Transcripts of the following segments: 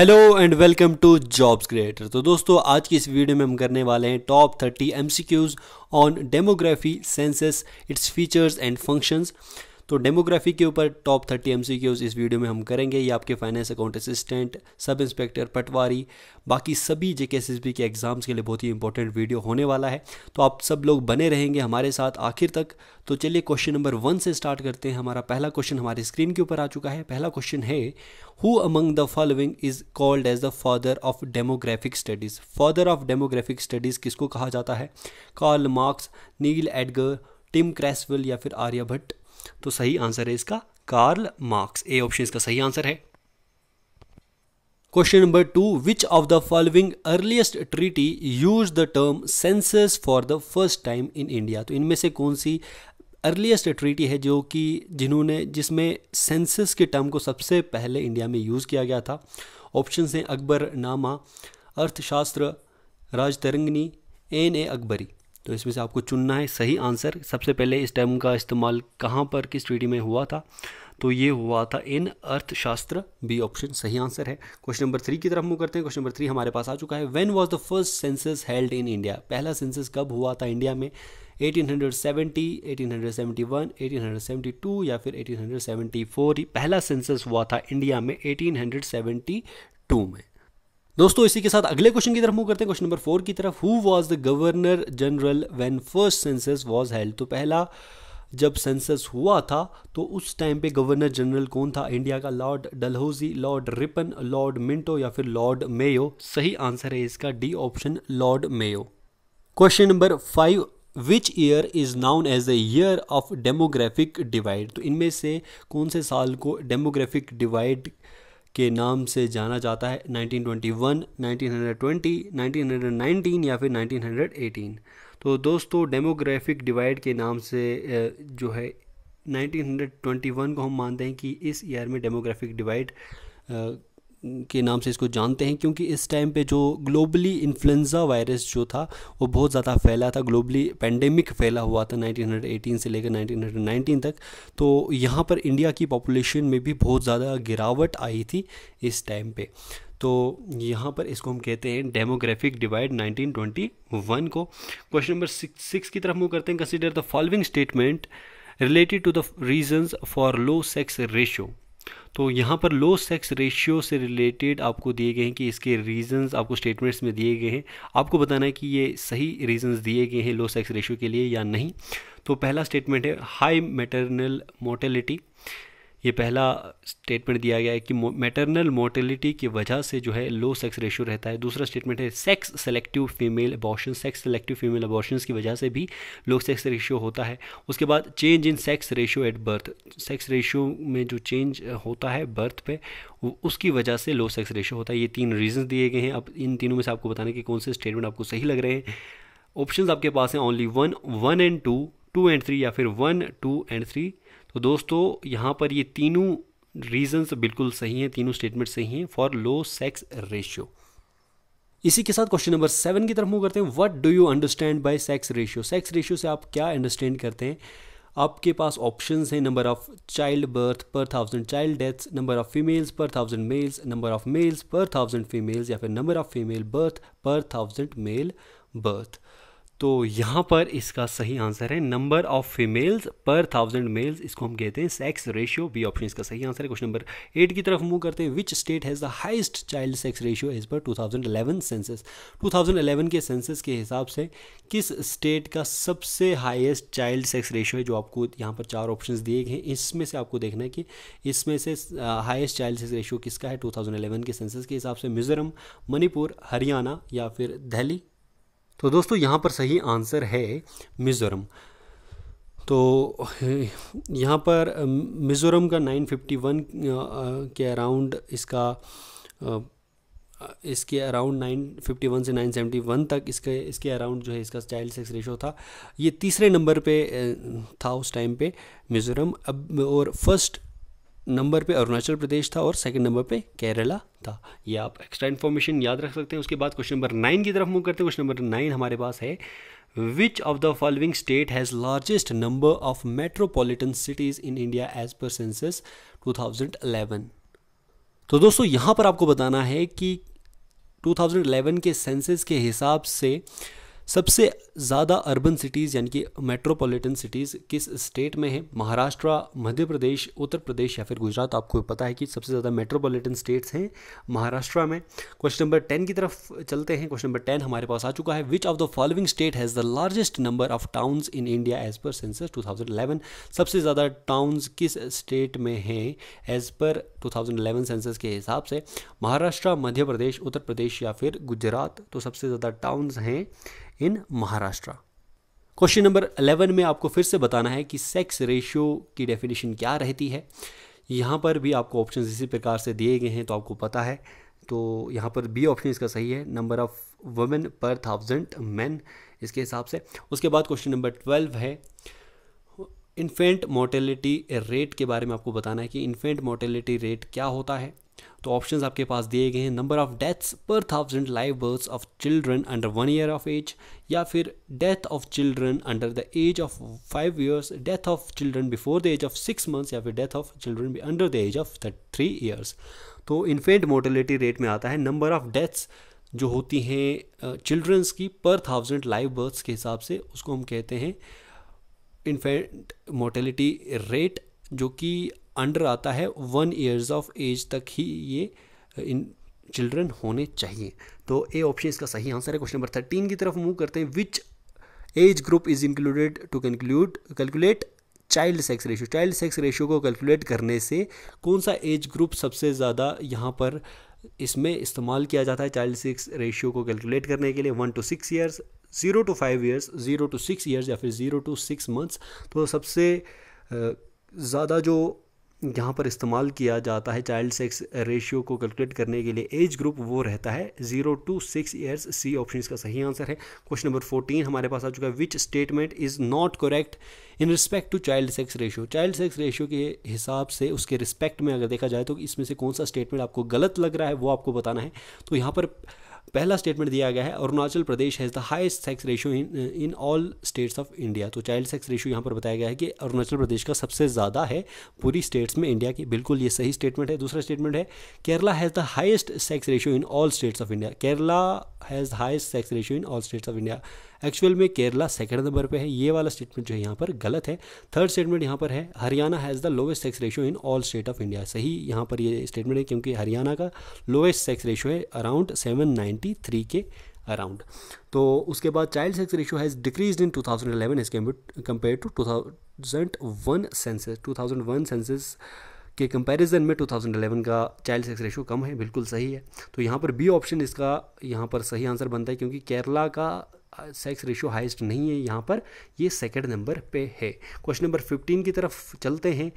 hello and welcome to jobs creator तो दोस्तों आज की इस वीडियो में हम करने वाले हैं top 30 MCQs on demography census its features and functions तो डेमोग्राफी के ऊपर टॉप थर्टी एम इस वीडियो में हम करेंगे ये आपके finance account assistant sub inspector पटवारी बाकी सभी जे के एग्ज़ाम्स के लिए बहुत ही इंपॉर्टेंट वीडियो होने वाला है तो आप सब लोग बने रहेंगे हमारे साथ आखिर तक तो चलिए क्वेश्चन नंबर वन से स्टार्ट करते हैं हमारा पहला क्वेश्चन हमारी स्क्रीन के ऊपर आ चुका है पहला क्वेश्चन है who among the following is called as the father of demographic studies father of demographic studies किसको कहा जाता है Karl Marx Neil Edgar Tim Creswell या फिर आर्यभट्ट तो सही आंसर है इसका कार्ल मार्क्स ए ऑप्शन इसका सही आंसर है question number two which of the following earliest treaty use the term census for the first time in India तो इनमें से कौन सी अर्लीस्ट ट्रीटी है जो कि जिन्होंने जिसमें सेंसस के टर्म को सबसे पहले इंडिया में यूज़ किया गया था ऑप्शन हैं अकबर नामा अर्थशास्त्र राजतरंगनी एन ए अकबरी तो इसमें से आपको चुनना है सही आंसर सबसे पहले इस टर्म का इस्तेमाल कहाँ पर किस ट्रीटी में हुआ था तो ये हुआ था इन अर्थशास्त्र बी ऑप्शन सही आंसर है क्वेश्चन नंबर थ्री की तरफ मूव करते हैं क्वेश्चन नंबर थ्री हमारे पास आ चुका है when was the first census held in India पहला सेंसस कब हुआ था इंडिया में 1870, 1871, 1872 या फिर 1874 पहला सेंसस हुआ था इंडिया में 1872 में दोस्तों इसी के साथ अगले क्वेश्चन की तरफ मूव करते हैं क्वेश्चन नंबर फोर की तरफ who was the governor general when first census was held तो पहला जब सेंसस हुआ था तो उस टाइम पे गवर्नर जनरल कौन था इंडिया का Lord Dalhousie Lord Ripon Lord Minto या फिर लॉर्ड मेयो सही आंसर है इसका D option Lord Mayo question number five which year is known as a year of demographic divide तो इनमें से कौन से साल को डेमोग्राफिक डिवाइड के नाम से जाना जाता है 1921, 1920, 1919 या फिर 1918 तो दोस्तों डेमोग्राफिक डिवाइड के नाम से जो है 1921 को हम मानते हैं कि इस ईयर में डेमोग्राफिक डिवाइड के नाम से इसको जानते हैं क्योंकि इस टाइम पे जो ग्लोबली इन्फ्लुंजा वायरस जो था वो बहुत ज़्यादा फैला था ग्लोबली पेंडेमिक फैला हुआ था 1918 से लेकर 1919 तक तो यहाँ पर इंडिया की पॉपुलेशन में भी बहुत ज़्यादा गिरावट आई थी इस टाइम पे तो यहाँ पर इसको हम कहते हैं डेमोग्राफिक डिवाइड 1921 को क्वेश्चन नंबर सिक्स की तरफ मूव करते हैं consider the following statement related to the reasons for low sex ratio तो यहाँ पर लो सेक्स रेशियो से रिलेटेड आपको दिए गए हैं कि इसके रीजंस आपको स्टेटमेंट्स में दिए गए हैं आपको बताना है कि ये सही रीजंस दिए गए हैं लो सेक्स रेशियो के लिए या नहीं तो पहला स्टेटमेंट है हाई मेटरनल मोटेलिटी ये पहला स्टेटमेंट दिया गया है कि मैटरनल मोर्टेलिटी की वजह से जो है लो सेक्स रेशियो रहता है दूसरा स्टेटमेंट है sex selective female abortion sex selective female abortion की वजह से भी लो सेक्स रेशियो होता है उसके बाद change in sex ratio at birth sex ratio में जो चेंज होता है बर्थ पे उसकी वजह से लो सेक्स रेशियो होता है ये तीन रीजन दिए गए हैं अब इन तीनों में से आपको बताने के कौन से स्टेटमेंट आपको सही लग रहे हैं ऑप्शन आपके पास हैं only one one and two two and three या फिर वन टू एंड थ्री तो दोस्तों यहाँ पर ये तीनों रीजंस बिल्कुल सही हैं तीनों स्टेटमेंट सही हैं फॉर लो सेक्स रेशियो इसी के साथ क्वेश्चन नंबर सेवन की तरफ मूव करते हैं what do you understand by sex ratio sex ratio से आप क्या अंडरस्टैंड करते हैं आपके पास ऑप्शंस हैं number of child birth per thousand child deaths number of females per thousand males number of males per thousand females या फिर number of female birth per thousand male birth तो यहाँ पर इसका सही आंसर है number of females per thousand males इसको हम कहते हैं सेक्स रेशियो बी ऑप्शन इसका सही आंसर है क्वेश्चन नंबर एट की तरफ मूव करते हैं which state has the highest child sex ratio as per 2011 census 2011 के सेंसस के हिसाब से किस स्टेट का सबसे हाइस्ट चाइल्ड सेक्स रेशियो है जो आपको यहाँ पर चार ऑप्शन दिए गए हैं इसमें से आपको देखना है कि इसमें से हाइस्ट चाइल्ड सेक्स रेशियो किसका है अलेवन के सेंसस के हिसाब से मिजोरम मणिपुर हरियाणा या फिर दिल्ली तो दोस्तों यहाँ पर सही आंसर है मिज़ोरम तो यहाँ पर मिज़ोरम का 951 के अराउंड इसका इसके अराउंड 951 से 971 तक इसके इसके अराउंड जो है इसका चाइल्ड सेक्स रेशो था ये तीसरे नंबर पे था उस टाइम पे मिज़ोरम अब और फर्स्ट नंबर पे अरुणाचल प्रदेश था और सेकंड नंबर पे केरला था ये आप एक्स्ट्रा इन्फॉर्मेशन याद रख सकते हैं उसके बाद क्वेश्चन नंबर नाइन की तरफ मूव करते हैं क्वेश्चन नंबर नाइन हमारे पास है which of the following state has largest number of metropolitan cities in India as per census two तो दोस्तों यहाँ पर आपको बताना है कि 2011 के सेंसस के हिसाब से सबसे ज़्यादा अर्बन सिटीज़ यानी कि मेट्रोपॉलिटन सिटीज़ किस स्टेट में है महाराष्ट्र मध्य प्रदेश उत्तर प्रदेश या फिर गुजरात आपको पता है कि सबसे ज़्यादा मेट्रोपॉलिटन स्टेट्स हैं महाराष्ट्र में क्वेश्चन नंबर टेन की तरफ चलते हैं क्वेश्चन नंबर टेन हमारे पास आ चुका है which of the following state has the largest number of towns in India as per census two सबसे ज़्यादा टाउन्स किस स्टेट में हैं एज पर टू सेंसस के हिसाब से महाराष्ट्र मध्य प्रदेश उत्तर प्रदेश या फिर गुजरात तो सबसे ज़्यादा टाउन्स हैं इन महाराष्ट्र क्वेश्चन नंबर 11 में आपको फिर से बताना है कि सेक्स रेशियो की डेफिनेशन क्या रहती है यहाँ पर भी आपको ऑप्शन इसी प्रकार से दिए गए हैं तो आपको पता है तो यहाँ पर बी ऑप्शन इसका सही है number of women per thousand man इसके हिसाब से उसके बाद क्वेश्चन नंबर ट्वेल्व है इन्फेंट मोर्टेलिटी रेट के बारे में आपको बताना है कि इन्फेंट मोर्टेलिटी रेट क्या होता है तो ऑप्शंस आपके पास दिए गए हैं number of deaths per thousand live births of children under one year of age या फिर death of children under the age of five years death of children before the age of six months या फिर death of children under the age of three years तो infant mortality rate में आता है number of deaths जो होती हैं children's की पर थाउजेंड लाइव बर्थ्स के हिसाब से उसको हम कहते हैं इन्फेंट मोर्टेलिटी रेट जो कि अंडर आता है वन ईयर्स ऑफ एज तक ही ये uh, इन चिल्ड्रन होने चाहिए तो ए ऑप्शन इसका सही आंसर है क्वेश्चन नंबर थर्टीन की तरफ मूव करते हैं which age group is included to conclude calculate child sex ratio child sex ratio को कैलकुलेट करने से कौन सा एज ग्रुप सबसे ज़्यादा यहाँ पर इसमें इस्तेमाल किया जाता है चाइल्ड सेक्स रेशियो को कैलकुलेट करने के लिए one to six years zero to five years zero to six years या फिर ज़ीरो टू सिक्स मंथ्स तो सबसे uh, ज़्यादा जो जहाँ पर इस्तेमाल किया जाता है चाइल्ड सेक्स रेशियो को कैलकुलेट करने के लिए एज ग्रुप वो रहता है zero to six years C option इसका सही आंसर है क्वेश्चन नंबर फोर्टीन हमारे पास आ चुका है which statement is not correct in respect to child sex ratio child sex ratio के हिसाब से उसके रिस्पेक्ट में अगर देखा जाए तो इसमें से कौन सा स्टेटमेंट आपको गलत लग रहा है वो आपको बताना है तो यहाँ पर पहला स्टेटमेंट दिया गया है Arunachal Pradesh has the highest sex ratio in in all states of India तो चाइल्ड सेक्स रेशियो यहाँ पर बताया गया है कि अरुणाचल प्रदेश का सबसे ज़्यादा है पूरी स्टेट्स में इंडिया की बिल्कुल ये सही स्टेटमेंट है दूसरा स्टेटमेंट है Kerala has the highest sex ratio in all states of India Kerala has highest sex ratio in all states of India actual में केरला सेकेंड नंबर पर है ये वाला स्टेटमेंट जो है यहाँ पर गलत है थर्ड स्टेटमेंट यहाँ पर है Haryana has the lowest sex ratio in all state of India सही यहाँ पर ये स्टेटमेंट है क्योंकि हरियाणा का लोवेस्ट सेक्स रेशो है अराउंड सेवन नाइन्टी थ्री के अराउंड तो उसके बाद child sex ratio has decrease in to 2011 as compare to two thousand one census के कंपैरिजन में 2011 का चाइल्ड सेक्स रेशो कम है बिल्कुल सही है तो यहाँ पर बी ऑप्शन इसका यहाँ पर सही आंसर बनता है क्योंकि केरला का सेक्स रेशियो हाइस्ट नहीं है यहाँ पर ये सेकेंड नंबर पे है क्वेश्चन नंबर फिफ्टीन की तरफ चलते हैं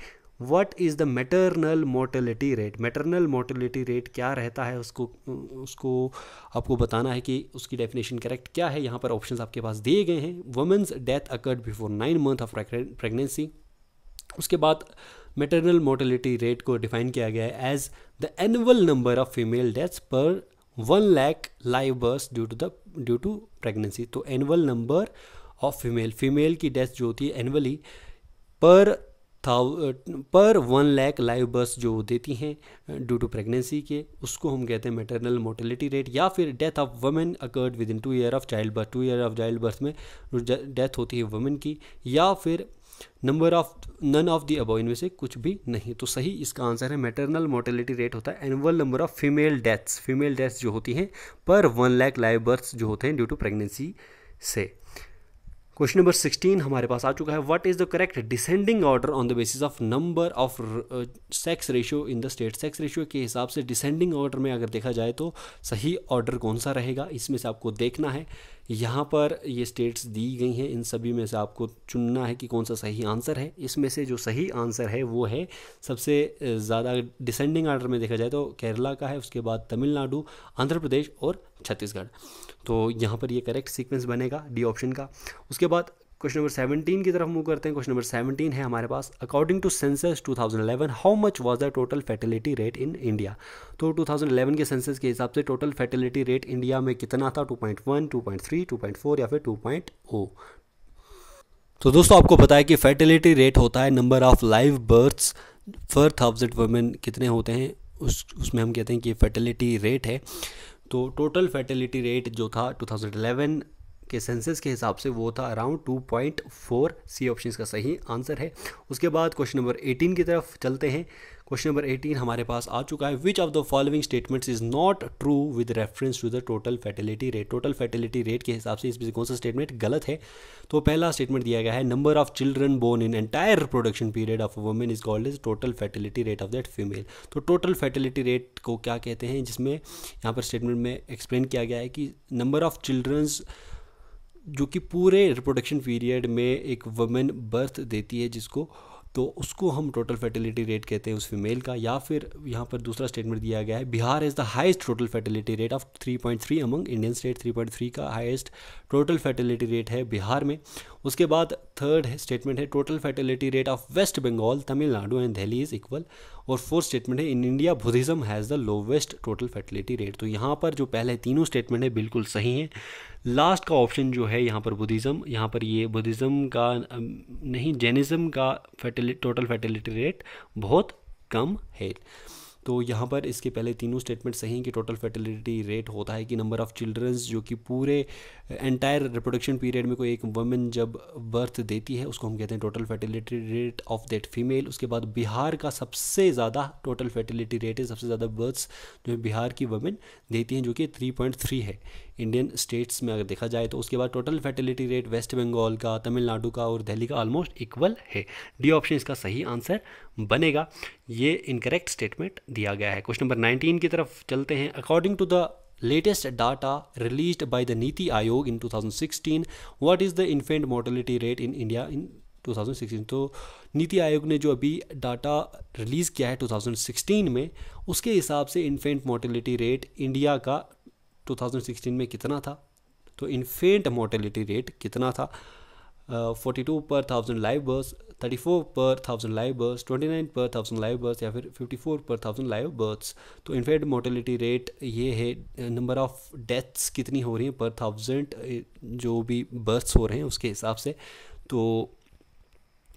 what is the maternal mortality rate maternal mortality rate क्या रहता है उसको उसको आपको बताना है कि उसकी डेफिनेशन करेक्ट क्या है यहाँ पर ऑप्शन आपके पास दिए गए हैं women's death occurred before nine month of pregnancy उसके बाद मेटरनल मोर्टेलिटी रेट को डिफाइन किया गया है as the annual number of female deaths per one lakh live birth due to the due to pregnancy तो annual number of female female की death जो होती है एनुअली पर थाउ पर वन लैख लाइव बर्थ जो देती हैं ड्यू टू प्रेगनेंसी के उसको हम कहते हैं मेटरनल मोर्टेलिटी रेट या फिर death of women occurred within two year of child birth two year of child birth में डेथ होती है वमेन की या फिर number of none of the above इनमें से कुछ भी नहीं तो सही इसका आंसर है मेटरनल मोर्टेलिटी रेट होता है annual number of female deaths female deaths जो होती हैं पर वन लैक लाइव बर्थ्स जो होते हैं ड्यू टू प्रेगनेंसी से क्वेश्चन नंबर सिक्सटीन हमारे पास आ चुका है what is the correct descending order on the basis of number of sex ratio in the state sex ratio के हिसाब से डिसेंडिंग ऑर्डर में अगर देखा जाए तो सही ऑर्डर कौन सा रहेगा इसमें से आपको देखना है यहाँ पर ये स्टेट्स दी गई हैं इन सभी में से आपको चुनना है कि कौन सा सही आंसर है इसमें से जो सही आंसर है वो है सबसे ज़्यादा डिसेंडिंग आर्डर में देखा जाए तो केरला का है उसके बाद तमिलनाडु आंध्र प्रदेश और छत्तीसगढ़ तो यहाँ पर ये करेक्ट सीक्वेंस बनेगा डी ऑप्शन का उसके बाद क्वेश्चन नंबर सेवनटीन की तरफ मूव करते हैं क्वेश्चन नंबर सेवनटीन है हमारे पास according to census 2011 how much was the total fertility rate in India तो 2011 के सेंसस के हिसाब से टोटल फर्टिलिटी रेट इंडिया में कितना था 2.1, 2.3, 2.4 या फिर 2.0 तो दोस्तों आपको पता है कि फर्टिलिटी रेट होता है number of live births per thousand women कितने होते हैं उस उसमें हम कहते हैं कि फर्टिलिटी रेट है तो टोटल फर्टिलिटी रेट जो था के सेंसेस के हिसाब से वो था अराउंड 2.4 सी ऑप्शन का सही आंसर है उसके बाद क्वेश्चन नंबर 18 की तरफ चलते हैं क्वेश्चन नंबर 18 हमारे पास आ चुका है which of the following statements is not true with reference to the total fertility rate total fertility rate के हिसाब से इसमें कौन सा स्टेटमेंट गलत है तो पहला स्टेटमेंट दिया गया है number of children born in entire production period of women is called is total fertility rate of that female तो टोटल फर्टिलिटी रेट को क्या कहते हैं जिसमें यहाँ पर स्टेटमेंट में एक्सप्लेन किया गया है कि नंबर ऑफ चिल्ड्रंस जो कि पूरे रिप्रोडक्शन पीरियड में एक वमेन बर्थ देती है जिसको तो उसको हम टोटल फर्टिलिटी रेट कहते हैं उस फीमेल का या फिर यहाँ पर दूसरा स्टेटमेंट दिया गया है Bihar is the highest total fertility rate of 3.3 among Indian state 3.3 का हाइस्ट टोटल फर्टिलिटी रेट है बिहार में उसके बाद थर्ड स्टेटमेंट है total fertility rate of West Bengal Tamil Nadu and Delhi is equal और फोर्थ स्टेटमेंट है in India Buddhism has the lowest total fertility rate तो यहाँ पर जो पहले तीनों स्टेटमेंट है बिल्कुल सही हैं लास्ट का ऑप्शन जो है यहाँ पर बुद्धिज़्म यहाँ पर ये बुद्धिज़्म का नहीं जैनिज़्म का फैटिलिटी टोटल फैटिलिटी रेट बहुत कम है तो यहाँ पर इसके पहले तीनों स्टेटमेंट सही हैं कि टोटल फर्टिलिटी रेट होता है कि नंबर ऑफ़ चिल्ड्रंस जो कि पूरे एंटायर रिप्रोडक्शन पीरियड में कोई एक वमेन जब बर्थ देती है उसको हम कहते हैं total fertility rate of that female उसके बाद बिहार का सबसे ज़्यादा टोटल फर्टिलिटी रेट है सबसे ज़्यादा बर्थ्स जो है बिहार की वमेन देती हैं जो कि थ्री पॉइंट थ्री है इंडियन स्टेट्स में अगर देखा जाए तो उसके बाद total fertility rate West Bengal का तमिलनाडु का और दिल्ली का ऑलमोस्ट इक्वल है डी ऑप्शन इसका सही आंसर बनेगा ये इनकरेक्ट स्टेटमेंट दिया गया है क्वेश्चन नंबर नाइनटीन की तरफ चलते हैं according to the latest data release by the NITI Aayog in two what is the infant mortality rate in India in 2016 तो नीति आयोग ने जो अभी डाटा रिलीज़ किया है 2016 में उसके हिसाब से इन्फेंट मोर्टिलिटी रेट इंडिया का 2016 में कितना था तो इन्फेंट मोर्टेलिटी रेट कितना था forty two per thousand live births thirty four per thousand live births twenty nine per thousand live births या फिर fifty four per thousand live births तो इन्फेंट मोर्टेलिटी रेट ये है नंबर ऑफ डेथ्स कितनी हो रही हैं पर थाउजेंड जो भी बर्थ्स हो रहे हैं उसके हिसाब से तो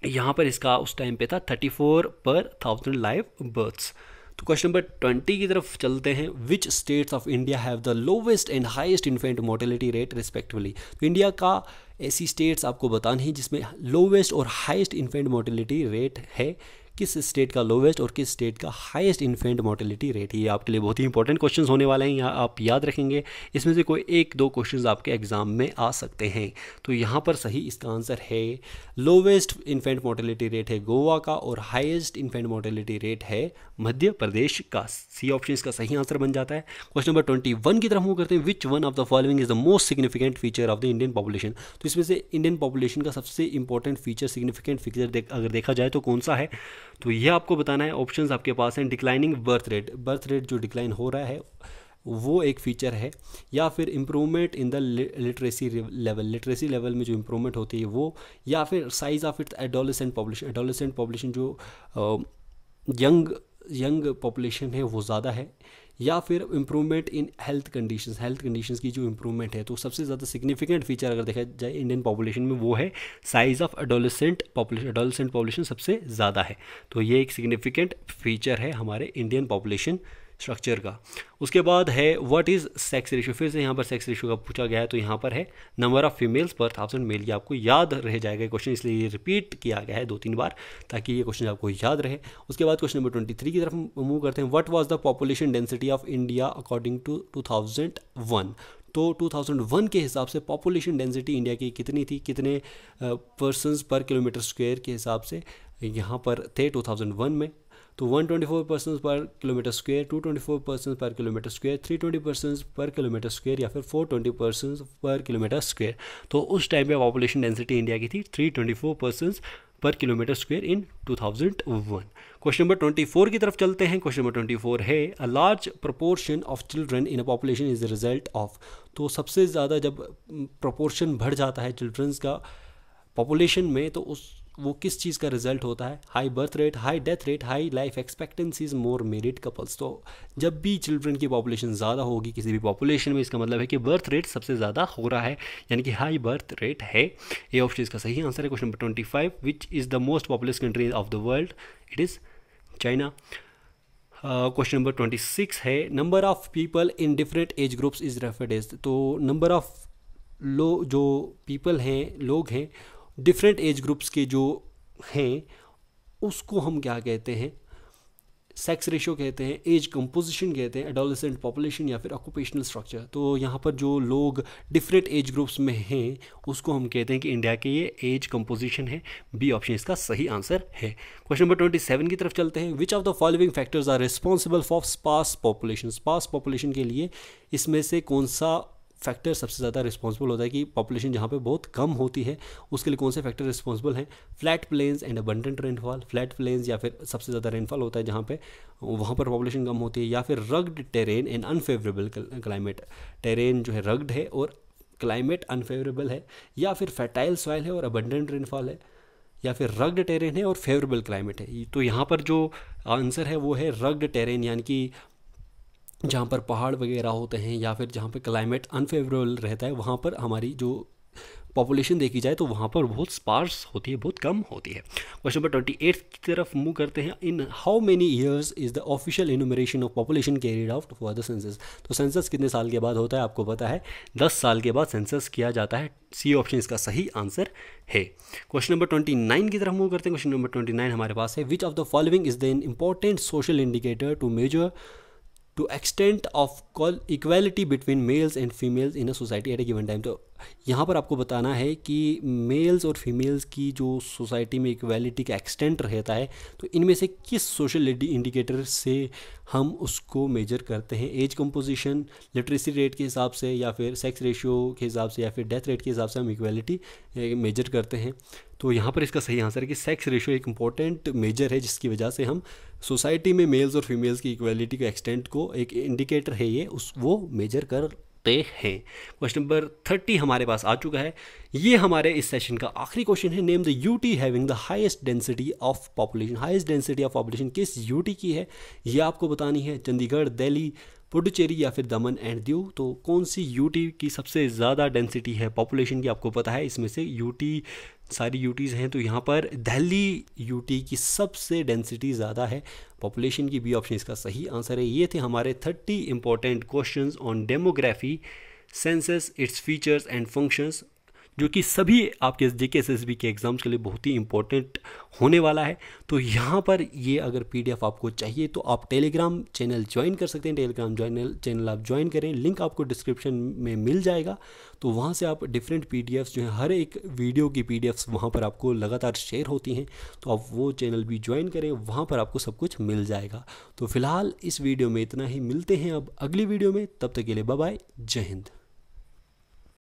यहाँ पर इसका उस टाइम पे था thirty four per thousand live births तो क्वेश्चन नंबर ट्वेंटी की तरफ चलते हैं which states of India have the lowest and highest infant mortality rate respectively तो इंडिया का ऐसी स्टेट्स आपको बतानी है जिसमें लोवेस्ट और हाइस्ट इन्फेंट मोर्टेलिटी रेट है किस स्टेट का लोवेस्ट और किस स्टेट का हाईएस्ट इन्फेंट मोर्टेलिटी रेट ये आपके लिए बहुत ही इंपॉर्टेंट क्वेश्चन होने वाले हैं यहाँ आप याद रखेंगे इसमें से कोई एक दो क्वेश्चन आपके एग्जाम में आ सकते हैं तो यहाँ पर सही इसका आंसर है लोवेस्ट इन्फेंट मोर्टेलिटी रेट है गोवा का और हाइएस्ट इन्फेंट मोर्टेलिटी रेट है मध्य प्रदेश का सी ऑप्शन इसका सही आंसर बन जाता है क्वेश्चन नंबर ट्वेंटी वन की तरफ मूव करते हैं which one of the following is the most significant feature of the Indian population तो इसमें से इंडियन पॉपुलेशन का सबसे इंपॉर्टेंट फीचर सिग्निफिकेंट फीचर अगर देखा जाए तो कौन सा है तो ये आपको बताना है ऑप्शंस आपके पास हैं declining birth rate birth rate जो डिक्लाइन हो रहा है वो एक फ़ीचर है या फिर improvement in the literacy level literacy level में जो इम्प्रूवमेंट होती है वो या फिर size of its adolescent population adolescent population जो यंग यंग पॉपुलेशन है वो ज़्यादा है या फिर improvement in health condition health condition की जो इंप्रूवमेंट है तो सबसे ज़्यादा सिग्निफिकेंट फीचर अगर देखा जाए इंडियन पॉपुलेशन में वो है size of adolescent population adolescent population सबसे ज़्यादा है तो ये एक सिग्निफिकेंट फीचर है हमारे इंडियन पॉपुलेशन स्ट्रक्चर का उसके बाद है व्हाट इज़ सेक्स रेशो फिर से यहाँ पर सेक्स रेशो का पूछा गया है तो यहाँ पर है number of females per thousand male ये आपको याद रह जाएगा क्वेश्चन इसलिए ये रिपीट किया गया है दो तीन बार ताकि ये क्वेश्चन आपको याद रहे उसके बाद क्वेश्चन नंबर ट्वेंटी थ्री की तरफ मूव करते हैं what was the population density of India according to two thousand one तो 2001 के हिसाब से पॉपुलेशन डेंसिटी इंडिया की कितनी थी कितने पर्सनस पर किलोमीटर स्क्वायर के हिसाब से यहाँ पर थे 2001 में तो 124 person per kilometre square 224 person per kilometre square 320 person per kilometre square या फिर 420 पर्सन पर किलोमीटर स्क्वायर तो उस टाइम पे पॉपुलेशन डेंसिटी इंडिया की थी 324 person per kilometre square in 2001 question number 24 की तरफ चलते हैं क्वेश्चन नंबर 24 है a large proportion of children in a population is the result of तो सबसे ज़्यादा जब प्रोपोर्शन बढ़ जाता है चिल्ड्रंस का पॉपुलेशन में तो उस वो किस चीज़ का रिजल्ट होता है high birth rate high death rate high life expectancies more married couples तो जब भी चिल्ड्रन की पॉपुलेशन ज़्यादा होगी किसी भी पॉपुलेशन में इसका मतलब है कि बर्थ रेट सबसे ज़्यादा हो रहा है यानी कि हाई बर्थ रेट है ए ऑप्शन इसका सही आंसर है question number twenty five which is the most populous country of the world it is China question number twenty six है number of people in different age groups is referred as तो number of लो जो people हैं लोग हैं different age groups के जो हैं उसको हम क्या कहते हैं सेक्स रेशियो कहते हैं एज कंपोजिशन कहते हैं एडोलसेंट पॉपुलेशन या फिर ऑक्यूपेशनल स्ट्रक्चर तो यहाँ पर जो लोग डिफरेंट एज ग्रुप्स में हैं उसको हम कहते हैं कि इंडिया के ये एज कंपोजिशन है बी ऑप्शन इसका सही आंसर है क्वेश्चन नंबर ट्वेंटी सेवन की तरफ चलते हैं which of the following factors are responsible for sparse population sparse population के लिए इसमें से कौन सा फैक्टर सबसे ज़्यादा रिस्पॉन्सिबल होता है कि पॉपुलेशन जहाँ पे बहुत कम होती है उसके लिए कौन से फैक्टर रिस्पॉन्सिबल हैं flat plains and abundant rainfall flat plains या फिर सबसे ज़्यादा रेनफॉल होता है जहाँ पे वहाँ पर पॉपुलेशन कम होती है या फिर rugged terrain and unfavourable climate terrain जो है रग्ड है और क्लाइमेट अनफेवरेबल है या फिर फर्टाइल सॉइल है और अबंडेंट रेनफॉल है या फिर रग्ड टेरेन है और फेवरेबल क्लाइमेट है तो यहाँ पर जो आंसर है वो है रग्ड टेरेन यानी कि जहाँ पर पहाड़ वगैरह होते हैं या फिर जहाँ पर क्लाइमेट अनफेवरेबल रहता है वहाँ पर हमारी जो पॉपुलेशन देखी जाए तो वहाँ पर बहुत स्पार्स होती है बहुत कम होती है क्वेश्चन नंबर ट्वेंटी एट की तरफ मूव करते हैं in how many years is the official enumeration of population carried out for the census तो सेंसस कितने साल के बाद होता है आपको पता है दस साल के बाद सेंसस किया जाता है सी ऑप्शन इसका सही आंसर है क्वेश्चन नंबर ट्वेंटी नाइन की तरफ मूव करते हैं क्वेश्चन नंबर ट्वेंटी नाइन हमारे पास है which of the following is the important social indicator to measure to extent of call between between males and females in a society at a given time तो यहाँ पर आपको बताना है कि मेल्स और फीमेल्स की जो सोसाइटी में equality का एक्सटेंट रहता है तो इनमें से किस सोशल indicator से हम उसको मेजर करते हैं एज कंपोजिशन लिटरेसी रेट के हिसाब से या फिर सेक्स रेशियो के हिसाब से या फिर डेथ रेट के हिसाब से हम इक्वलिटी मेजर करते हैं तो यहाँ पर इसका सही आंसर है कि सेक्स रेशियो एक इंपॉर्टेंट मेजर है जिसकी वजह से हम सोसाइटी में मेल्स और फीमेल्स की इक्वलिटी के एक्सटेंट को एक इंडिकेटर है ये उस वो मेजर कर सकते हैं क्वेश्चन नंबर थर्टी हमारे पास आ चुका है ये हमारे इस सेशन का आखिरी क्वेश्चन है name the UT having the highest density of population highest density of population किस यूटी की है ये आपको बतानी है चंडीगढ़ दिल्ली पुडुचेरी या फिर दमन एंड दीव तो कौन सी यूटी की सबसे ज़्यादा डेंसिटी है पॉपुलेशन की आपको पता है इसमें से यूटी सारी यूटीज़ हैं तो यहाँ पर दिल्ली यूटी की सबसे डेंसिटी ज़्यादा है पॉपुलेशन की बी ऑप्शन इसका सही आंसर है ये थे हमारे thirty important questions on demography census its features and functions जो कि सभी आपके जे के एस के एग्ज़ाम्स के लिए बहुत ही इंपॉर्टेंट होने वाला है तो यहाँ पर ये अगर पी आपको चाहिए तो आप टेलीग्राम चैनल ज्वाइन कर सकते हैं टेलीग्राम चैनल चैनल आप ज्वाइन करें लिंक आपको डिस्क्रिप्शन में मिल जाएगा तो वहाँ से आप डिफरेंट पी जो हैं हर एक वीडियो की पी डी वहाँ पर आपको लगातार शेयर होती हैं तो आप वो चैनल भी ज्वाइन करें वहाँ पर आपको सब कुछ मिल जाएगा तो फिलहाल इस वीडियो में इतना ही मिलते हैं अब अगली वीडियो में तब तक के लिए बाय जय हिंद